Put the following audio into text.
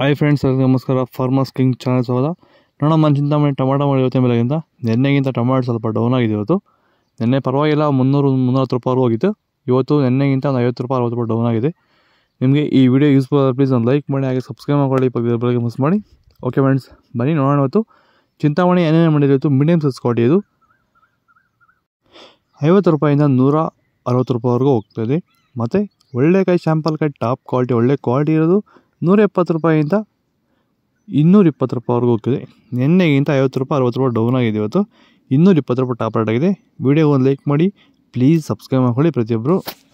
hi friends ಎಲ್ಲರಿಗೂ ನಮಸ್ಕಾರ farmers king channel ಸ್ವಾಗತ ನೋಡೋಣ ಮನೆ ಚಿಂತಾಮಣಿ ಮಾಡಿ ಇವತ್ತಿನ ಬೆಲೆಗಿಂತ ನೆನ್ನೆಗಿಂತ ಟೊಮಾಟೊ ಸ್ವಲ್ಪ ಡೌನ್ ಆಗಿದೆ ಇವತ್ತು ನೆನ್ನೆ ಪರವಾಗಿಲ್ಲ ಮುನ್ನೂರು ಮುನ್ನೂರತ್ತು ರೂಪಾಯಿ ಹೋಗಿತ್ತು ಇವತ್ತು ನೆನ್ನೆಗಿಂತ ಒಂದು ಐವತ್ತು ರೂಪಾಯಿ ಅರವತ್ತು ರೂಪಾಯಿ ಡೌನ್ ಆಗಿದೆ ನಿಮಗೆ ಈ ವಿಡಿಯೋ ಯೂಸ್ಫುಲ್ ಪ್ಲೀಸ್ ಒಂದು ಲೈಕ್ ಮಾಡಿ ಹಾಗೆ ಸಬ್ಸ್ಕ್ರೈಬ್ ಮಾಡಿ ಬಗ್ಗೆ ಮಿಸ್ ಮಾಡಿ ಓಕೆ ಫ್ರೆಂಡ್ಸ್ ಬನ್ನಿ ನೋಡೋಣ ಇವತ್ತು ಚಿಂತಾಮಣಿ ಏನೇನು ಮಾಡಿರೋದು ಮೀಡಿಯಮ್ ಸೈಜ್ ಕ್ವಾಟಿ ಇದು ಐವತ್ತು ರೂಪಾಯಿಂದ ನೂರ ಅರವತ್ತು ರೂಪಾಯಿವರೆಗೂ ಹೋಗ್ತದೆ ಮತ್ತು ಒಳ್ಳೆ ಕೈ ಶ್ಯಾಂಪಲ್ ಕೈ ಟಾಪ್ ಕ್ವಾಲಿಟಿ ಒಳ್ಳೆ ಕ್ವಾಲಿಟಿ ಇರೋದು ನೂರ ಎಪ್ಪತ್ತು ರೂಪಾಯಿಂದ ಇನ್ನೂರ ಇಪ್ಪತ್ತು ರೂಪಾಯಿವರೆಗೂ ಹೋಗ್ತಿದೆ ನಿನ್ನೆಗಿಂತ ಐವತ್ತು ರೂಪಾಯಿ ಅರವತ್ತು ರೂಪಾಯಿ ಡೌನ್ ಆಗಿದೆ ಇವತ್ತು ಇನ್ನೂರ ಇಪ್ಪತ್ತು ರೂಪಾಯಿ ಟಾಪ್ ರೇಟ್ ಆಗಿದೆ ವಿಡಿಯೋ ಒಂದು ಲೈಕ್ ಮಾಡಿ ಪ್ಲೀಸ್ ಸಬ್ಸ್ಕ್ರೈಬ್ ಮಾಡ್ಕೊಳ್ಳಿ ಪ್ರತಿಯೊಬ್ಬರು